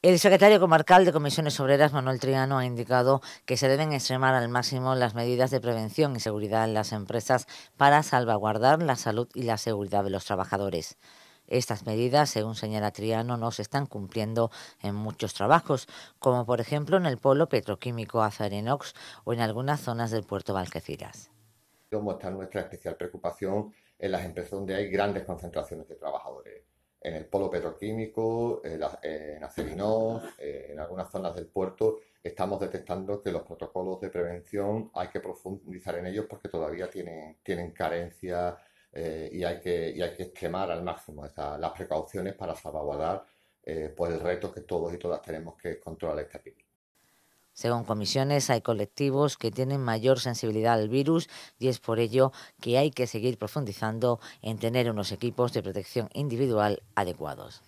El secretario comarcal de Comisiones Obreras, Manuel Triano, ha indicado que se deben extremar al máximo las medidas de prevención y seguridad en las empresas para salvaguardar la salud y la seguridad de los trabajadores. Estas medidas, según señala Triano, no se están cumpliendo en muchos trabajos, como por ejemplo en el polo petroquímico Azarenox o en algunas zonas del puerto Valqueciras. ¿Cómo está nuestra especial preocupación en las empresas donde hay grandes concentraciones de trabajadores en el polo petroquímico, en, la, eh, en algunas zonas del puerto, estamos detectando que los protocolos de prevención hay que profundizar en ellos porque todavía tienen, tienen carencias eh, y, hay que, y hay que extremar al máximo las precauciones para salvaguardar eh, pues el reto que todos y todas tenemos que controlar esta epidemia. Según comisiones, hay colectivos que tienen mayor sensibilidad al virus y es por ello que hay que seguir profundizando en tener unos equipos de protección individual adecuados.